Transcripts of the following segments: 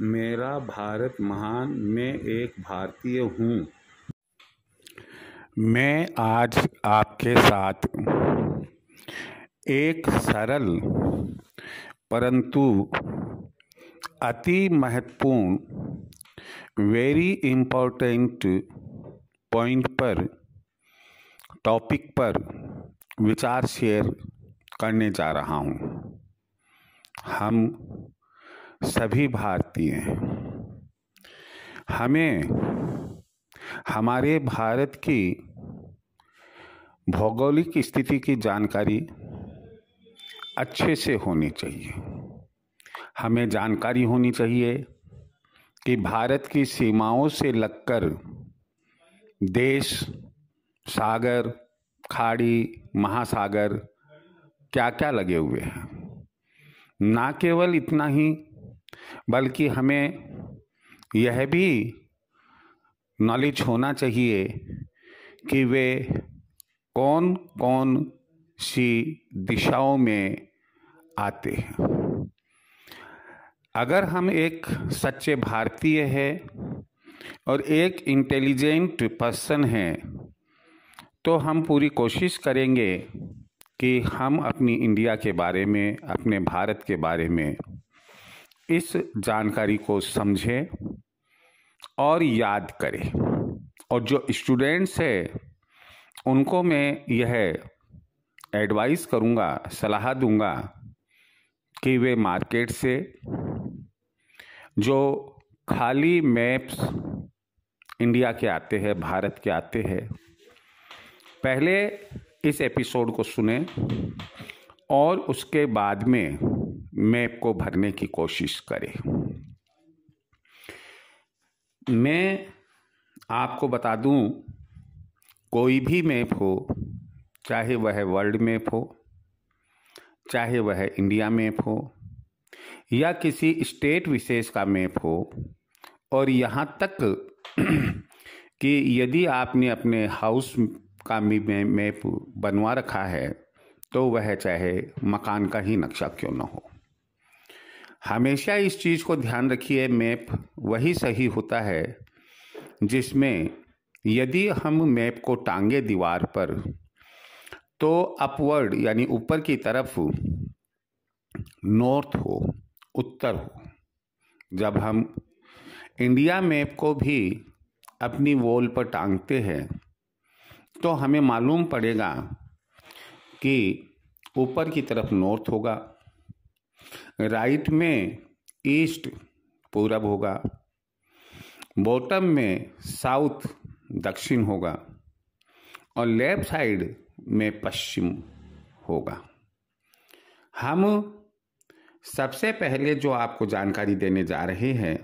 मेरा भारत महान मैं एक भारतीय हूँ मैं आज आपके साथ एक सरल परंतु अति महत्वपूर्ण वेरी इम्पोर्टेंट पॉइंट पर टॉपिक पर विचार शेयर करने जा रहा हूँ हम सभी भारतीय हैं हमें हमारे भारत की भौगोलिक स्थिति की जानकारी अच्छे से होनी चाहिए हमें जानकारी होनी चाहिए कि भारत की सीमाओं से लगकर देश सागर खाड़ी महासागर क्या क्या लगे हुए हैं ना केवल इतना ही बल्कि हमें यह भी नॉलेज होना चाहिए कि वे कौन कौन सी दिशाओं में आते हैं अगर हम एक सच्चे भारतीय है और एक इंटेलिजेंट पर्सन हैं तो हम पूरी कोशिश करेंगे कि हम अपनी इंडिया के बारे में अपने भारत के बारे में इस जानकारी को समझें और याद करें और जो स्टूडेंट्स हैं उनको मैं यह एडवाइस करूँगा सलाह दूँगा कि वे मार्केट से जो खाली मैप्स इंडिया के आते हैं भारत के आते हैं पहले इस एपिसोड को सुने और उसके बाद में मैप को भरने की कोशिश करें मैं आपको बता दूं कोई भी मैप हो चाहे वह वर्ल्ड मैप हो चाहे वह इंडिया मैप हो या किसी स्टेट विशेष का मैप हो और यहाँ तक कि यदि आपने अपने हाउस का भी मैप बनवा रखा है तो वह चाहे मकान का ही नक्शा क्यों ना हो हमेशा इस चीज़ को ध्यान रखिए मैप वही सही होता है जिसमें यदि हम मैप को टांगे दीवार पर तो अपवर्ड यानी ऊपर की तरफ नॉर्थ हो उत्तर हो जब हम इंडिया मैप को भी अपनी वॉल पर टांगते हैं तो हमें मालूम पड़ेगा कि ऊपर की तरफ नॉर्थ होगा राइट में ईस्ट पूरब होगा बॉटम में साउथ दक्षिण होगा और लेफ्ट साइड में पश्चिम होगा हम सबसे पहले जो आपको जानकारी देने जा रहे हैं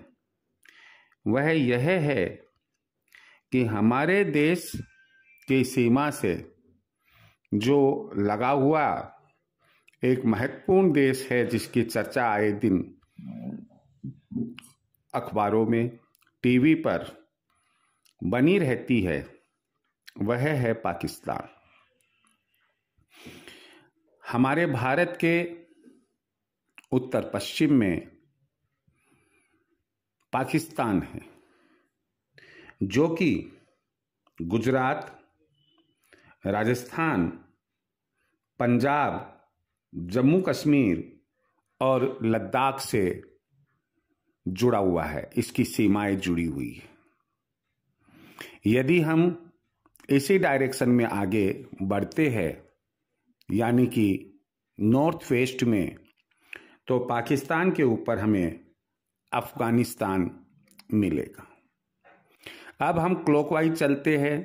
वह यह है कि हमारे देश की सीमा से जो लगा हुआ एक महत्वपूर्ण देश है जिसकी चर्चा आए दिन अखबारों में टीवी पर बनी रहती है वह है पाकिस्तान हमारे भारत के उत्तर पश्चिम में पाकिस्तान है जो कि गुजरात राजस्थान पंजाब जम्मू कश्मीर और लद्दाख से जुड़ा हुआ है इसकी सीमाएं जुड़ी हुई है यदि हम इसी डायरेक्शन में आगे बढ़ते हैं यानी कि नॉर्थ वेस्ट में तो पाकिस्तान के ऊपर हमें अफगानिस्तान मिलेगा अब हम क्लॉकवाइज चलते हैं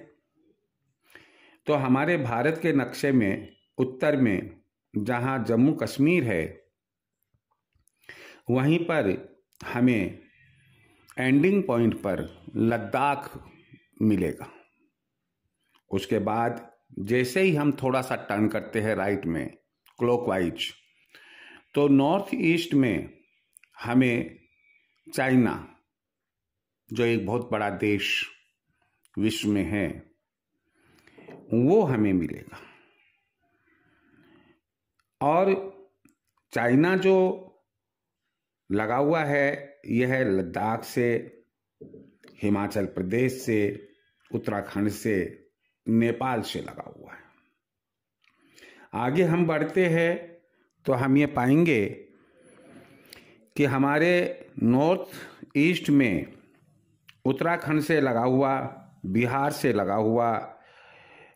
तो हमारे भारत के नक्शे में उत्तर में जहाँ जम्मू कश्मीर है वहीं पर हमें एंडिंग पॉइंट पर लद्दाख मिलेगा उसके बाद जैसे ही हम थोड़ा सा टर्न करते हैं राइट में क्लॉकवाइज तो नॉर्थ ईस्ट में हमें चाइना जो एक बहुत बड़ा देश विश्व में है वो हमें मिलेगा और चाइना जो लगा हुआ है यह लद्दाख से हिमाचल प्रदेश से उत्तराखंड से नेपाल से लगा हुआ है आगे हम बढ़ते हैं तो हम ये पाएंगे कि हमारे नॉर्थ ईस्ट में उत्तराखंड से लगा हुआ बिहार से लगा हुआ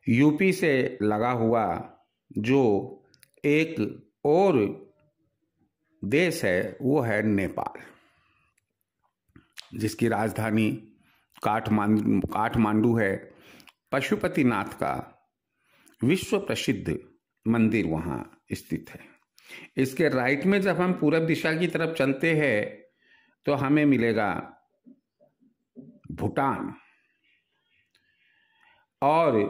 यूपी से लगा हुआ जो एक और देश है वो है नेपाल जिसकी राजधानी काठमांडू काठमांडू है पशुपतिनाथ का विश्व प्रसिद्ध मंदिर वहाँ स्थित है इसके राइट में जब हम पूरब दिशा की तरफ चलते हैं तो हमें मिलेगा भूटान और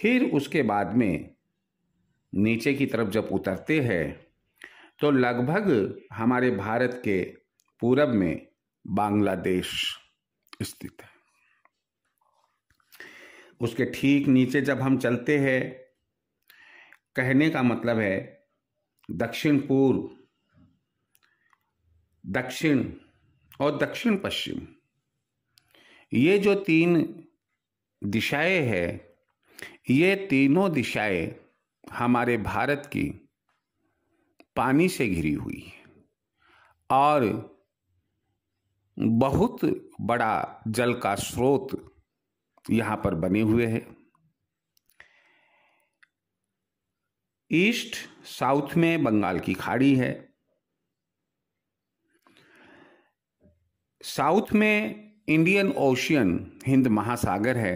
फिर उसके बाद में नीचे की तरफ जब उतरते हैं तो लगभग हमारे भारत के पूरब में बांग्लादेश स्थित है उसके ठीक नीचे जब हम चलते हैं कहने का मतलब है दक्षिण पूर्व दक्षिण और दक्षिण पश्चिम ये जो तीन दिशाएं हैं ये तीनों दिशाएं हमारे भारत की पानी से घिरी हुई है और बहुत बड़ा जल का स्रोत यहाँ पर बने हुए है ईस्ट साउथ में बंगाल की खाड़ी है साउथ में इंडियन ओशियन हिंद महासागर है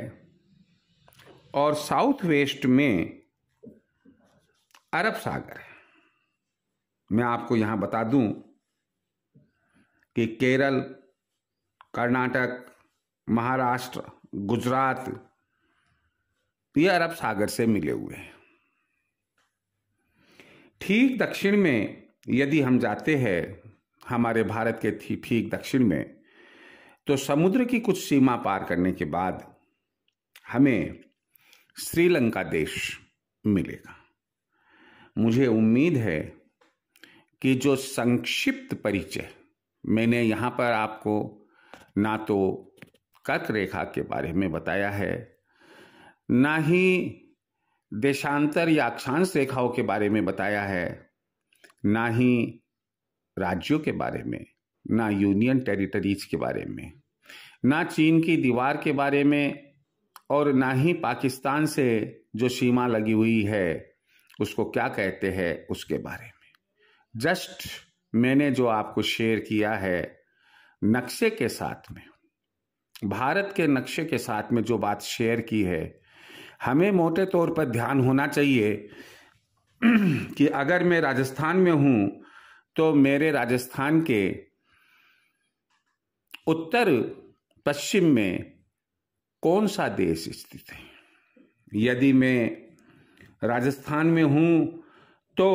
और साउथ वेस्ट में अरब सागर है मैं आपको यहाँ बता दूं कि केरल कर्नाटक महाराष्ट्र गुजरात ये अरब सागर से मिले हुए हैं ठीक दक्षिण में यदि हम जाते हैं हमारे भारत के ठीक दक्षिण में तो समुद्र की कुछ सीमा पार करने के बाद हमें श्रीलंका देश मिलेगा मुझे उम्मीद है कि जो संक्षिप्त परिचय मैंने यहाँ पर आपको ना तो कत रेखा के बारे में बताया है ना ही देशांतर या अक्षांश रेखाओं के बारे में बताया है ना ही राज्यों के बारे में ना यूनियन टेरिटरीज के बारे में ना चीन की दीवार के बारे में और ना ही पाकिस्तान से जो सीमा लगी हुई है उसको क्या कहते हैं उसके बारे में जस्ट मैंने जो आपको शेयर किया है नक्शे के साथ में भारत के नक्शे के साथ में जो बात शेयर की है हमें मोटे तौर पर ध्यान होना चाहिए कि अगर मैं राजस्थान में हूं तो मेरे राजस्थान के उत्तर पश्चिम में कौन सा देश स्थित है यदि मैं राजस्थान में हूँ तो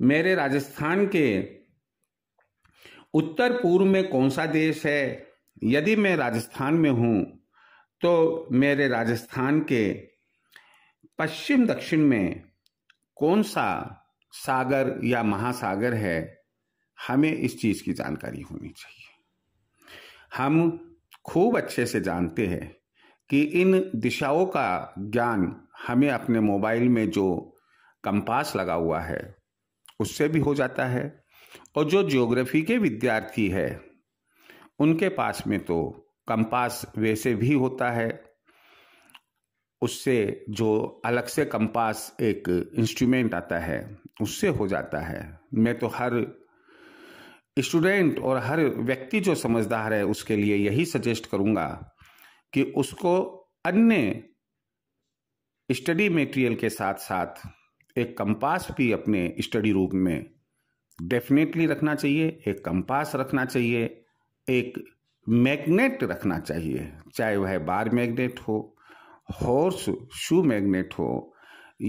मेरे राजस्थान के उत्तर पूर्व में कौन सा देश है यदि मैं राजस्थान में हूँ तो मेरे राजस्थान के पश्चिम दक्षिण में कौन सा सागर या महासागर है हमें इस चीज़ की जानकारी होनी चाहिए हम खूब अच्छे से जानते हैं कि इन दिशाओं का ज्ञान हमें अपने मोबाइल में जो कंपास लगा हुआ है उससे भी हो जाता है और जो ज्योग्राफी के विद्यार्थी है उनके पास में तो कंपास वैसे भी होता है उससे जो अलग से कंपास एक इंस्ट्रूमेंट आता है उससे हो जाता है मैं तो हर स्टूडेंट और हर व्यक्ति जो समझदार है उसके लिए यही सजेस्ट करूँगा कि उसको अन्य स्टडी मटेरियल के साथ साथ एक कंपास भी अपने स्टडी रूप में डेफिनेटली रखना चाहिए एक कंपास रखना चाहिए एक मैग्नेट रखना चाहिए चाहे वह बार मैग्नेट हो हॉर्स शू मैग्नेट हो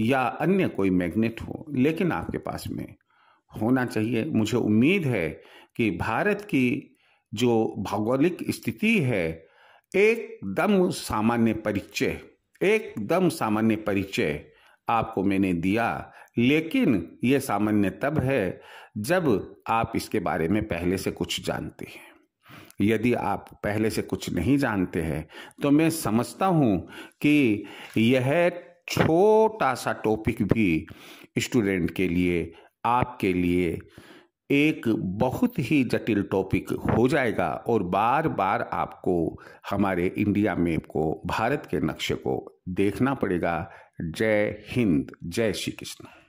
या अन्य कोई मैग्नेट हो लेकिन आपके पास में होना चाहिए मुझे उम्मीद है कि भारत की जो भौगोलिक स्थिति है एकदम सामान्य परिचय एकदम सामान्य परिचय आपको मैंने दिया लेकिन ये सामान्य तब है जब आप इसके बारे में पहले से कुछ जानते हैं यदि आप पहले से कुछ नहीं जानते हैं तो मैं समझता हूँ कि यह छोटा सा टॉपिक भी स्टूडेंट के लिए आपके लिए एक बहुत ही जटिल टॉपिक हो जाएगा और बार बार आपको हमारे इंडिया मैप को भारत के नक्शे को देखना पड़ेगा जय हिंद जय श्री कृष्ण